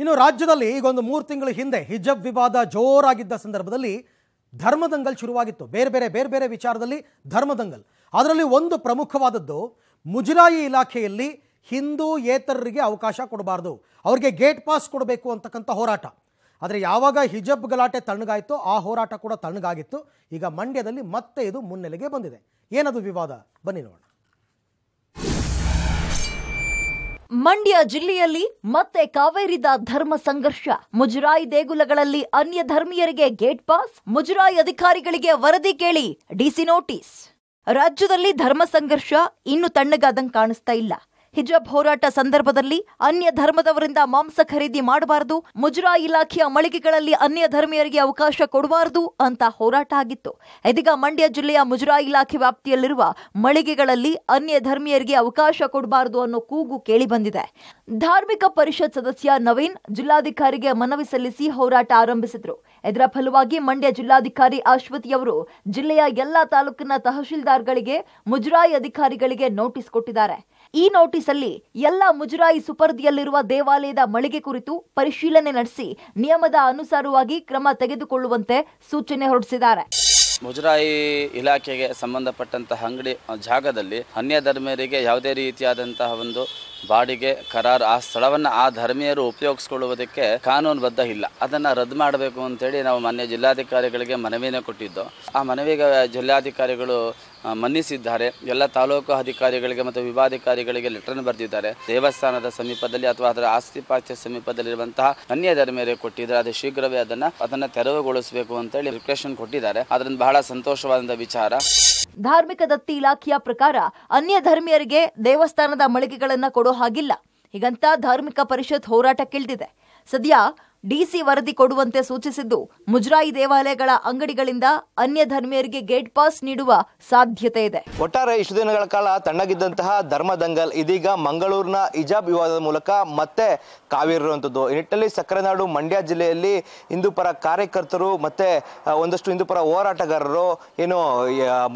ಇನ್ನು ರಾಜ್ಯದಲ್ಲಿ ಈಗ ಒಂದು ಮೂರು ತಿಂಗಳ ಹಿಂದೆ ಹಿಜಬ್ ವಿವಾದ ಜೋರಾಗಿದ್ದ ಸಂದರ್ಭದಲ್ಲಿ ಧರ್ಮದಂಗಲ್ ಶುರುವಾಗಿತ್ತು ಬೇರೆ ಬೇರೆ ಬೇರೆ ಬೇರೆ ವಿಚಾರದಲ್ಲಿ ಧರ್ಮದಂಗಲ್ ಅದರಲ್ಲಿ ಒಂದು ಪ್ರಮುಖವಾದದ್ದು ಮುಜರಾಯಿ ಇಲಾಖೆಯಲ್ಲಿ ಹಿಂದೂ ಏತರರಿಗೆ ಅವಕಾಶ ಕೊಡಬಾರ್ದು ಅವರಿಗೆ ಗೇಟ್ ಪಾಸ್ ಕೊಡಬೇಕು ಅಂತಕ್ಕಂಥ ಹೋರಾಟ ಆದರೆ ಯಾವಾಗ ಹಿಜಬ್ ಗಲಾಟೆ ತಣ್ಣಗಾಯಿತು ಆ ಹೋರಾಟ ಕೂಡ ತಣ್ಣಗಾಗಿತ್ತು ಈಗ ಮಂಡ್ಯದಲ್ಲಿ ಮತ್ತೆ ಇದು ಮುನ್ನೆಲೆಗೆ ಬಂದಿದೆ ಏನದು ವಿವಾದ ಬನ್ನಿ ನೋಡೋಣ ಮಂಡ್ಯ ಜಿಲ್ಲೆಯಲ್ಲಿ ಮತ್ತೆ ಕಾವೇರಿದ ಧರ್ಮ ಸಂಘರ್ಷ ಮುಜರಾಯಿ ದೇಗುಲಗಳಲ್ಲಿ ಅನ್ಯ ಧರ್ಮೀಯರಿಗೆ ಗೇಟ್ ಪಾಸ್ ಮುಜರಾಯಿ ಅಧಿಕಾರಿಗಳಿಗೆ ವರದಿ ಕೇಳಿ ಡಿಸಿ ನೋಟಿಸ್ ರಾಜ್ಯದಲ್ಲಿ ಧರ್ಮ ಸಂಘರ್ಷ ಇನ್ನು ತಣ್ಣಗಾದಂಗೆ ಕಾಣಿಸ್ತಾ ಇಲ್ಲ ಹಿಜಬ್ ಹೋರಾಟ ಸಂದರ್ಭದಲ್ಲಿ ಅನ್ಯ ಧರ್ಮದವರಿಂದ ಮಾಂಸ ಖರೀದಿ ಮಾಡಬಾರದು ಮುಜರಾ ಇಲಾಖೆಯ ಮಳಿಗೆಗಳಲ್ಲಿ ಅನ್ಯ ಧರ್ಮೀಯರಿಗೆ ಅವಕಾಶ ಕೊಡಬಾರದು ಅಂತ ಹೋರಾಟ ಆಗಿತ್ತು ಇದೀಗ ಮಂಡ್ಯ ಜಿಲ್ಲೆಯ ಮುಜರಾ ಇಲಾಖೆ ವ್ಯಾಪ್ತಿಯಲ್ಲಿರುವ ಮಳಿಗೆಗಳಲ್ಲಿ ಅನ್ಯ ಧರ್ಮೀಯರಿಗೆ ಅವಕಾಶ ಕೊಡಬಾರದು ಅನ್ನೋ ಕೂಗು ಕೇಳಿ ಬಂದಿದೆ ಧಾರ್ಮಿಕ ಪರಿಷತ್ ಸದಸ್ಯ ನವೀನ್ ಜಿಲ್ಲಾಧಿಕಾರಿಗೆ ಮನವಿ ಸಲ್ಲಿಸಿ ಹೋರಾಟ ಆರಂಭಿಸಿದ್ರು ಇದರ ಫಲವಾಗಿ ಮಂಡ್ಯ ಜಿಲ್ಲಾಧಿಕಾರಿ ಅಶ್ವತಿಯವರು ಜಿಲ್ಲೆಯ ಎಲ್ಲಾ ತಾಲೂಕಿನ ತಹಶೀಲ್ದಾರ್ಗಳಿಗೆ ಮುಜರಾಯಿ ಅಧಿಕಾರಿಗಳಿಗೆ ನೋಟಿಸ್ ಕೊಟ್ಟಿದ್ದಾರೆ ಈ ನೋಟಿಸಲ್ಲಿ ಎಲ್ಲ ಮುಜರಾಯಿ ಸುಪರ್ದಿಯಲ್ಲಿರುವ ದೇವಾಲಯದ ಮಳಿಗೆ ಕುರಿತು ಪರಿಶೀಲನೆ ನಡೆಸಿ ನಿಯಮದ ಅನುಸಾರವಾಗಿ ಕ್ರಮ ತೆಗೆದುಕೊಳ್ಳುವಂತೆ ಸೂಚನೆ ಹೊರಡಿಸಿದ್ದಾರೆ ಮುಜರಾಯಿ ಇಲಾಖೆಗೆ ಸಂಬಂಧಪಟ್ಟಂತಹ ಅಂಗಡಿ ಜಾಗದಲ್ಲಿ ಅನ್ಯ ಧರ್ಮೀಯರಿಗೆ ಯಾವುದೇ ರೀತಿಯಾದಂತಹ ಒಂದು ಬಾಡಿಗೆ ಕರಾರು ಆ ಸ್ಥಳವನ್ನು ಆ ಧರ್ಮೀಯರು ಉಪಯೋಗಿಸ್ಕೊಳ್ಳುವುದಕ್ಕೆ ಬದ್ಧ ಇಲ್ಲ ಅದನ್ನು ರದ್ದು ಮಾಡಬೇಕು ಅಂತೇಳಿ ನಾವು ಮಾನ್ಯ ಜಿಲ್ಲಾಧಿಕಾರಿಗಳಿಗೆ ಮನವಿನ ಕೊಟ್ಟಿದ್ದು ಆ ಮನವಿಗೆ ಜಿಲ್ಲಾಧಿಕಾರಿಗಳು ಮನ್ನಿಸಿದ್ದಾರೆ ಎಲ್ಲ ತಾಲೂಕು ಅಧಿಕಾರಿಗಳಿಗೆ ಮತ್ತು ವಿಭಾಧಿಕಾರಿಗಳಿಗೆ ಲೆಟರ್ ಬರೆದಿದ್ದಾರೆ ದೇವಸ್ಥಾನದ ಸಮೀಪದಲ್ಲಿ ಅಥವಾ ಅದರ ಪಾಸ್ತಿ ಸಮೀಪದಲ್ಲಿರುವಂತಹ ಅನ್ಯ ಧರ್ಮಿಯರಿಗೆ ಕೊಟ್ಟಿದ್ದಾರೆ ಅದು ಶೀಘ್ರವೇ ಅದನ್ನ ಅದನ್ನ ತೆರವುಗೊಳಿಸಬೇಕು ಅಂತ ಹೇಳಿ ಕೊಟ್ಟಿದ್ದಾರೆ ಅದರಿಂದ ಬಹಳ ಸಂತೋಷವಾದ ವಿಚಾರ ಧಾರ್ಮಿಕ ದತ್ತಿ ಇಲಾಖೆಯ ಪ್ರಕಾರ ಅನ್ಯ ಧರ್ಮೀಯರಿಗೆ ದೇವಸ್ಥಾನದ ಮಳಿಗೆಗಳನ್ನ ಕೊಡೋ ಹಾಗಿಲ್ಲ ಹೀಗಂತ ಧಾರ್ಮಿಕ ಪರಿಷತ್ ಹೋರಾಟಕ್ಕಿಳಿದಿದೆ ಸದ್ಯ ಡಿಸಿ ವರದಿ ಕೊಡುವಂತೆ ಸೂಚಿಸಿದ್ದು ಮುಜರಾಯಿ ದೇವಾಲಯಗಳ ಅಂಗಡಿಗಳಿಂದ ಅನ್ಯ ಧರ್ಮೀಯರಿಗೆ ಗೇಟ್ ಪಾಸ್ ನೀಡುವ ಸಾಧ್ಯತೆ ಇದೆ ಒಟ್ಟಾರೆ ಇಷ್ಟು ದಿನಗಳ ಕಾಲ ತಣ್ಣಗಿದ್ದಂತಹ ಧರ್ಮ ದಂಗಲ್ ಇದೀಗ ಮಂಗಳೂರಿನ ಇಜಾಬ್ ವಿವಾದದ ಮೂಲಕ ಮತ್ತೆ ಕಾವೇರಿರುವಂಥದ್ದು ಈ ನಿಟ್ಟಿನಲ್ಲಿ ಸಕ್ಕರೆನಾಡು ಮಂಡ್ಯ ಜಿಲ್ಲೆಯಲ್ಲಿ ಹಿಂದೂ ಪರ ಕಾರ್ಯಕರ್ತರು ಮತ್ತೆ ಒಂದಷ್ಟು ಹಿಂದೂ ಪರ ಹೋರಾಟಗಾರರು ಏನು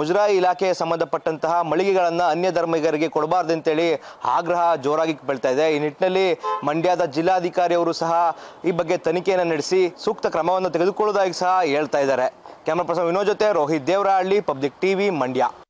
ಮುಜರಾಯಿ ಇಲಾಖೆಗೆ ಸಂಬಂಧಪಟ್ಟಂತಹ ಮಳಿಗೆಗಳನ್ನು ಅನ್ಯ ಧರ್ಮಿಗರಿಗೆ ಕೊಡಬಾರ್ದು ಅಂತೇಳಿ ಆಗ್ರಹ ಜೋರಾಗಿ ಬೆಳ್ತಾ ಇದೆ ಈ ನಿಟ್ಟಿನಲ್ಲಿ ಮಂಡ್ಯದ ಜಿಲ್ಲಾಧಿಕಾರಿಯವರು ಸಹ ಈ ಬಗ್ಗೆ ತನಿಖೆಯನ್ನು ನಡೆಸಿ ಸೂಕ್ತ ಕ್ರಮವನ್ನು ತೆಗೆದುಕೊಳ್ಳುವುದಾಗಿ ಸಹ ಹೇಳ್ತಾ ಇದ್ದಾರೆ ಕ್ಯಾಮರಾ ಪರ್ಸನ್ ವಿನೋದ್ ಜೊತೆ ರೋಹಿತ್ ದೇವರಹಳ್ಳಿ ಪಬ್ಲಿಕ್ ಟಿವಿ ಮಂಡ್ಯ